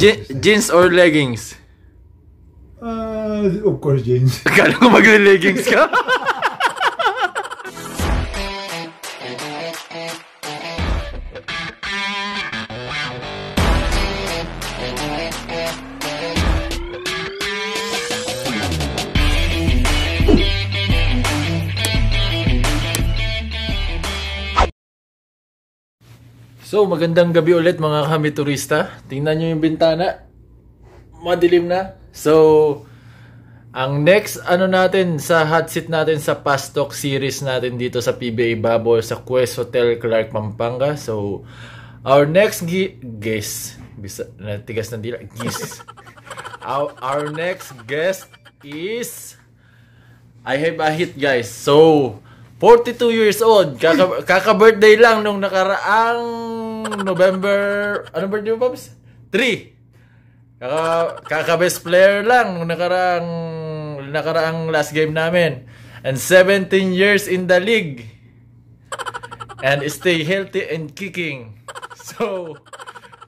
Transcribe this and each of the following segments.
Je- jeans or leggings? Uh, of course, jeans. Akala ko magle-leggings ka. So magandang gabi ulit mga kami turista. Tingnan nyo yung bintana. Madilim na. So ang next ano natin sa hot seat natin sa past talk series natin dito sa PBA Bubble sa Quest Hotel Clark Pampanga. So our next guest bisa natigas ng dila guest. our, our next guest is I have a hit guys. So 42 years old. Kaka, kaka-birthday lang nung nakaraang November... Ano birthday mo, Pops? 3. Kaka, kaka-best player lang nung nakaraang, nakaraang last game namin. And 17 years in the league. And stay healthy and kicking. So,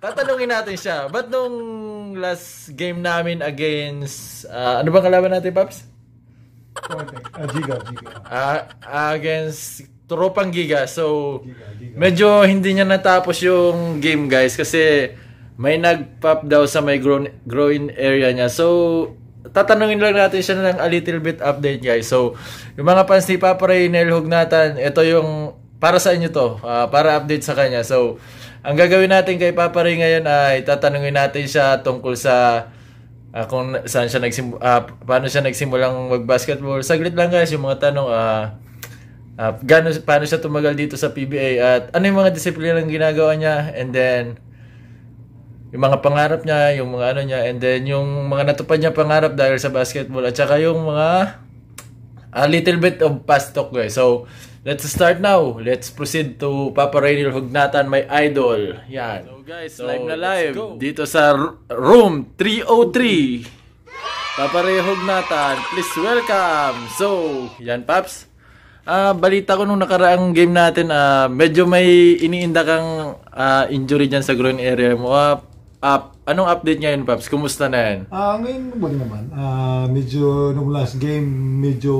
tatanungin natin siya. Ba't nung last game namin against... Uh, ano bang kalaban natin, Paps? Uh, giga, giga. Uh, against tropang giga. So, giga, giga. medyo hindi niya natapos yung game guys kasi may nag-pop daw sa may grown, groin area niya. So, tatanungin lang natin siya ng a little bit update guys. So, yung mga fans ni Papa Ray, Nel Hugnatan, ito yung para sa inyo to, uh, para update sa kanya. So, ang gagawin natin kay Papa Ray ngayon ay tatanungin natin siya tungkol sa uh, kung saan siya nagsim uh, ah, paano siya nagsimulang mag-basketball. Saglit lang guys, yung mga tanong, uh, ah, uh, gano, paano siya tumagal dito sa PBA at ano yung mga disiplina ng ginagawa niya and then yung mga pangarap niya, yung mga ano niya and then yung mga natupad niya pangarap dahil sa basketball at saka yung mga a little bit of past talk guys. So, Let's start now. Let's proceed to Papa Rainier Hugnatan, my idol. Yan. So guys, so, live na live. Dito sa room 303. Papa Rainier Hugnatan, please welcome. So, yan Paps. Ah, uh, balita ko nung nakaraang game natin, uh, medyo may iniinda kang uh, injury diyan sa groin area mo. Uh, up. Anong update ngayon, Paps? Kumusta na yan? Ah, uh, ngayon, wag naman. Ah, uh, medyo nung last game, medyo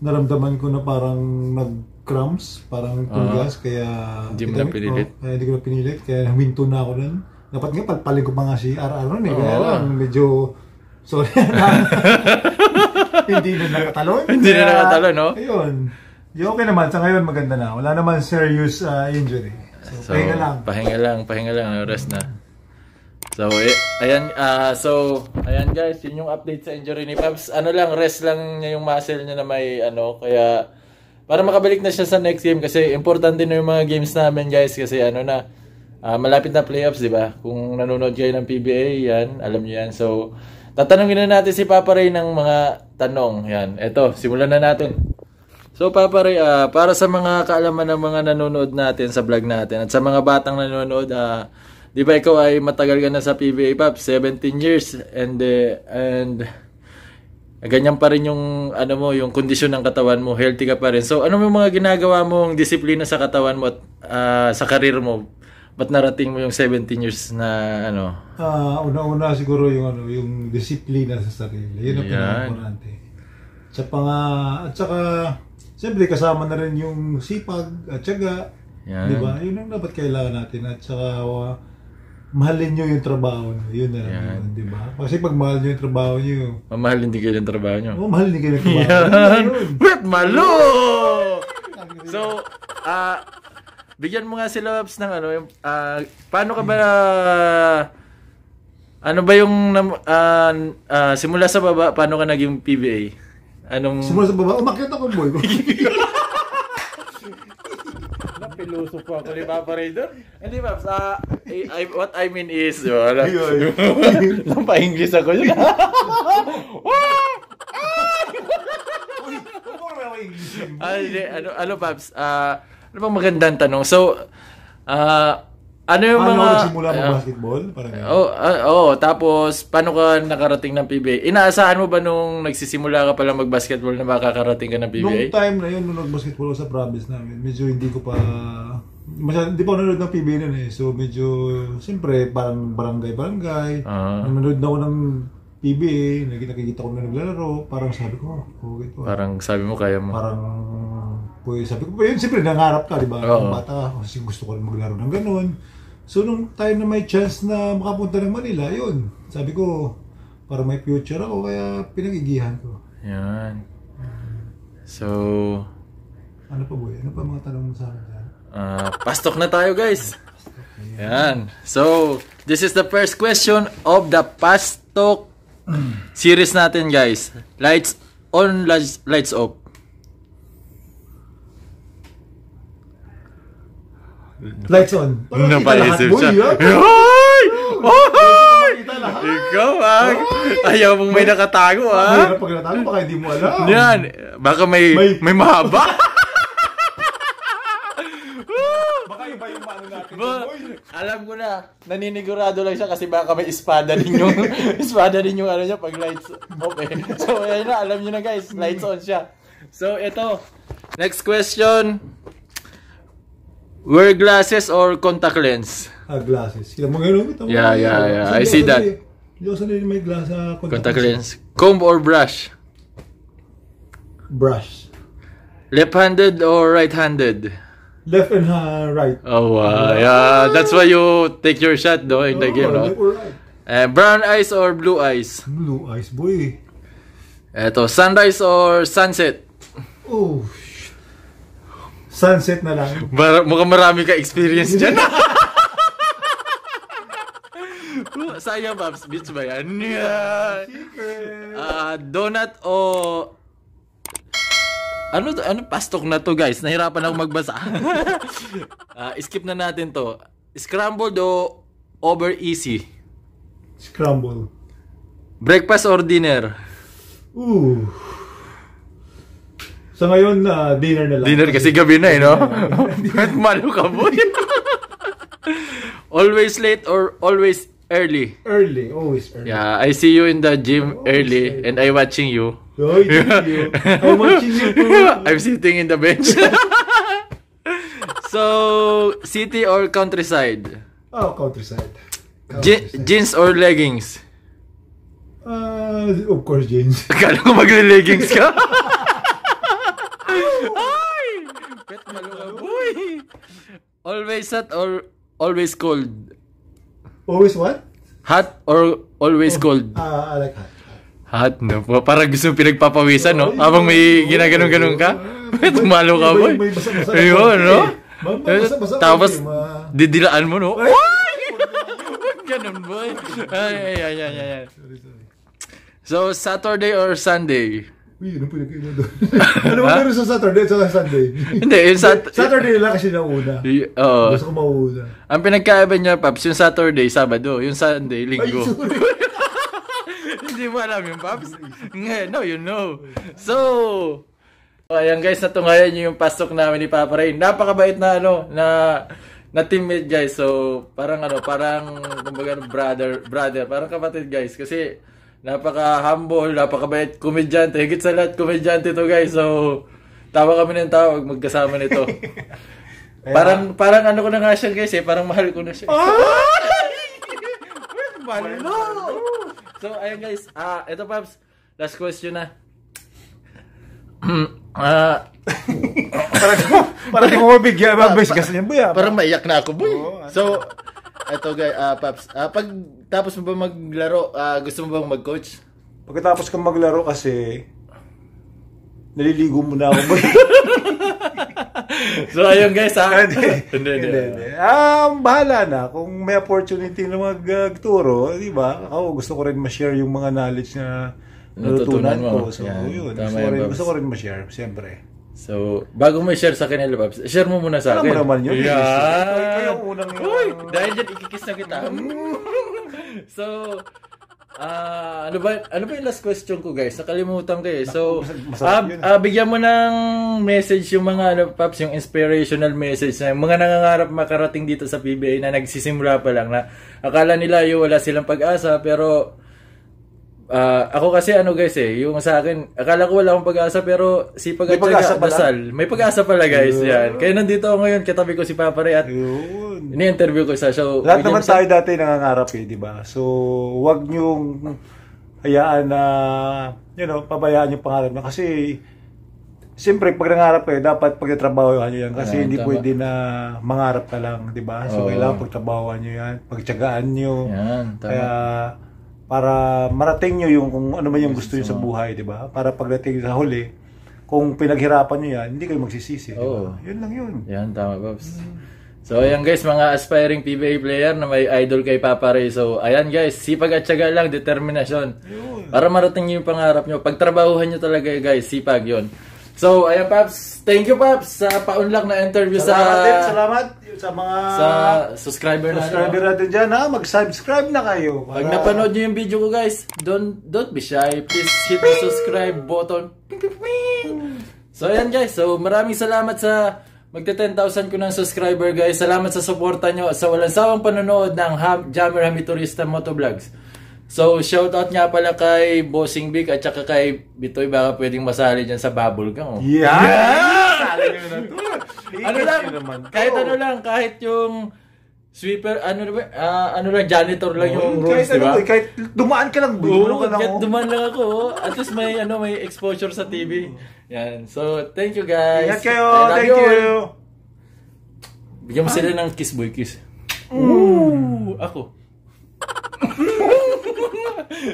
naramdaman ko na parang nag-cramps, parang ah. tugas, uh, kaya... Hindi mo na pinilit? Ko, kaya hindi ko na pinilit, kaya huminto na ako nun. Dapat nga, pagpaling ko pa nga si Ara nun eh, kaya lang, medyo... Sorry na, hindi na nakatalon. Hindi na nakatalon, no? Ayun. Yung okay naman, sa ngayon maganda na. Wala naman serious uh, injury. So, so pahinga lang. Pahinga lang, pahinga lang, rest na. So, eh, ayan, uh, so, ayan guys, yun yung update sa injury ni Pabs. Ano lang, rest lang niya yung muscle niya na may, ano, kaya, para makabalik na siya sa next game kasi importante na yung mga games namin guys kasi ano na, uh, malapit na playoffs, di ba? Kung nanonood kayo ng PBA, yan, alam niyo yan. So, tatanungin na natin si Papa Ray ng mga tanong. Yan, eto, simulan na natin. So, Papa Ray, uh, para sa mga kaalaman ng mga nanonood natin sa vlog natin at sa mga batang nanonood, ah, uh, 'di ba ikaw ay matagal ka na sa PBA Pop, 17 years and uh, and ganyan pa rin yung ano mo, yung kondisyon ng katawan mo, healthy ka pa rin. So ano yung mga ginagawa mong disiplina sa katawan mo at uh, sa karir mo? Ba't narating mo yung 17 years na ano? Ah, uh, una-una siguro yung ano, yung disiplina sa sarili. Yun ang pinaka-importante. Tsaka nga at saka Siyempre, kasama na rin yung sipag at syaga. Yan. Di ba? Yun ang dapat kailangan natin. At saka, uh, mahalin nyo yung trabaho nyo. Yun na lang naman, di ba? Kasi pag mahal nyo yung trabaho nyo. Mamahal hindi kayo yung trabaho nyo. Oh, mahal hindi kayo yung trabaho Yan! With Malo! so, ah, uh, bigyan mo nga sila Babs ng ano, yung, uh, paano ka ba uh, ano ba yung uh, uh, simula sa baba, paano ka naging PBA? Anong... Simula sa baba, umakyat ako boy. pilosopo ako ni Papa Ray doon. Hindi, Paps, uh, I, I, what I mean is, di ba? Nampa-English ako yun. Ay, ah, ano, ano, Paps, uh, ah, ano bang magandang tanong? So, uh, ano yung paano mga... Paano nagsimula mo uh, basketball? Parang oh, uh, oh, tapos, paano ka nakarating ng PBA? Inaasahan mo ba nung nagsisimula ka pala mag-basketball na makakarating ka ng PBA? Nung time na yun, nung nag-basketball sa province namin, medyo hindi ko pa... Masyad, hindi pa nanonood ng PBA nun eh. So, medyo, siyempre, parang barangay-barangay. Uh-huh. Nanonood na ako ng PBA, nakikita ko na naglalaro. Parang sabi ko, oh, okay to. Ah. Parang sabi mo, kaya mo. Parang po sabi ko, yun siyempre nangarap ka, di ba? Oh. Bata, kasi gusto ko rin maglaro ng ganun. So nung time na may chance na makapunta ng Manila, yun. Sabi ko, para may future ako, kaya pinagigihan ko. Yan. So... Ano pa boy? Ano pa mga tanong mo sa akin? Uh, pastok na tayo guys. Pastok. Yan. So, this is the first question of the pastok series natin guys. Lights on, lights off. Lights on. Napaisip siya. Ah, Hoy! Hoy! Ikaw ah! Ayaw mong may nakatago ah! Mahirap pag natago, baka hindi mo alam. Yan! Baka may, may, may mahaba. baka iba yung ano natin. Ba, alam ko na, naninigurado lang siya kasi baka may espada din yung, espada din yung ano niya pag lights off eh. So, ayan na, alam niyo na guys, lights on siya. So, ito. Next question. Wear glasses or contact lens? Ah, glasses. Sila mo ganun ito. Yeah, yeah, yeah. I see that. Hindi ako sanay may glass sa contact, Contact lens. Comb or brush? Brush. Left-handed or right-handed? Left and uh, right. Oh, wow. Yeah, that's why you take your shot, though, in the oh, game, no? Left or right. Eh, brown eyes or blue eyes? Blue eyes, boy. Eto, sunrise or sunset? Oh, Sunset na lang. Bar- mukhang marami ka experience dyan. Sayang, Babs. Beach ba yan? Yeah. Uh, donut o... Ano to? Ano pastok na to, guys? Nahirapan ako magbasa. uh, skip na natin to. Scrambled o over easy? Scrambled. Breakfast or dinner? Ooh. So ngayon, uh, dinner na lang. Dinner kasi gabi na eh, no? Ba't malo ka boy? always late or always early? Early, always early. Yeah, I see you in the gym always early late. and I watching you. Oh, you. I'm watching you. Too. I'm sitting in the bench. so, city or countryside? Oh, countryside. countryside. Je- jeans or leggings? Uh, of course, jeans. Akala ko magre-leggings ka? Always hot or always cold? Always what? Hot or always oh, cold? Ah, uh, ah, I like hot. Hot, no? Parang gusto pinagpapawisan, no? Oh, Habang may oh, ginaganong-ganong ka? Oh, Tumalo ka, boy. Ayun, no? Eh, Tapos, eh, didilaan mo, no? Eh. Ganun, boy. Ay, ay, ay, ay, ay. So, Saturday or Sunday? Uy, yun ang pinagkaiba doon. ano ba meron sa Saturday at sa Sunday? Hindi, yung sat- Saturday lang kasi nauna. Y- Oo. Gusto ko mauna. Ang pinagkaiba niya, Paps, yung Saturday, Sabado. Yung Sunday, Linggo. sorry. Hindi mo alam yung Paps. Ngayon, no, you know. So, oh, ayan guys, natungayan yung pasok namin ni Papa Rain. Napakabait na ano, na na teammate guys. So, parang ano, parang kumbaga brother, brother, parang kapatid guys. Kasi Napaka-humble, napakabait, komedyante. Higit sa lahat, komedyante to guys. So, tawa kami ng tawag magkasama nito. parang, parang ano ko na nga siya guys eh. Parang mahal ko na siya. Balo! Ah! so, ayun guys. Ah, uh, ito Paps. Last question na. Ah, parang parang kumabigyan magbisgas niya, boy. Ah. Parang maiyak na ako, boy. Ano? So, ito, guys, uh, ah, Paps. Uh, pag tapos mo ba maglaro, uh, gusto mo bang mag-coach? Pagkatapos kang maglaro kasi, naliligo muna ako. so ayun guys ha. hindi, hindi, Um, bahala na. Kung may opportunity na magturo, di ba? Ako gusto ko rin ma-share yung mga knowledge na natutunan ko. So, yun. Gusto ko, rin, gusto ko rin ma-share, siyempre. So, bago mo share sa kanila, Babs, share mo muna sa akin. Alam mo naman yun. Yeah. Ikaw yung unang yun. Uy, dahil dyan, ikikiss na kita. so, Ah, uh, ano ba ano ba yung last question ko, guys? Nakalimutan ko eh. So, uh, uh, bigyan mo ng message yung mga ano, Paps, yung inspirational message na mga nangangarap makarating dito sa PBA na nagsisimula pa lang na akala nila yung wala silang pag-asa pero Uh, ako kasi ano guys eh, yung sa akin, akala ko wala akong pag-asa pero si pag-asa pala? dasal. May pag-asa pala guys, yeah. yan. Kaya nandito ako ngayon, katabi ko si Papa Ray at Yun. ini-interview ko siya. So, Lahat naman sa... tayo dati nangangarap eh, di ba? So, wag niyong hayaan na, you know, pabayaan yung pangarap niya. Kasi, siyempre, pag nangarap kayo, dapat pagtatrabahoan niyo yan. Kasi ah, hindi tama. pwede na mangarap ka lang, di ba? So, oh. kailangan pagtrabahoan niyo yan, pagtsagaan niyo. Yan, tama. Kaya, para marating nyo yung kung ano man yung gusto nyo sa buhay, di ba? Para pagdating sa huli, kung pinaghirapan nyo yan, hindi kayo magsisisi, di ba? Yun lang yun. Yan, tama, Bobs. So ayan guys, mga aspiring PBA player na may idol kay Papa Ray. So ayan guys, sipag at syaga lang, determinasyon. Para marating niyo yung pangarap niyo. Pagtrabahuhan niyo talaga guys, sipag yun. So, ayan Paps. Thank you Paps sa paunlak na interview salamat sa... Din, salamat sa mga... Sa subscriber, subscriber natin. natin dyan ha. Mag-subscribe na kayo. Para... Pag napanood nyo yung video ko guys, don't, don't be shy. Please hit the subscribe button. So, ayan guys. So, maraming salamat sa... Magta 10,000 ko ng subscriber guys. Salamat sa suporta nyo sa walang sawang panonood ng Ham Jammer Hamiturista Motovlogs. So, shoutout nga pala kay Bossing Big at saka kay Bitoy. Baka pwedeng masali dyan sa bubble gum. Yeah! yeah! Sali nyo na to. ano lang, kahit ano lang, kahit yung sweeper, ano ba, uh, ano lang, janitor lang yung mm, rules, di ba? Ano, kahit dumaan ka lang, dumaan lang. Kahit oh. dumaan lang ako, oh. at least may, ano, may exposure sa TV. Mm. Yan. So, thank you guys. Ingat kayo. Thank you. Bigyan mo sila ah. ng kiss boy kiss. Mm. Ooh, ako.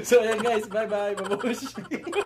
So, yeah, guys. Bye-bye, babush.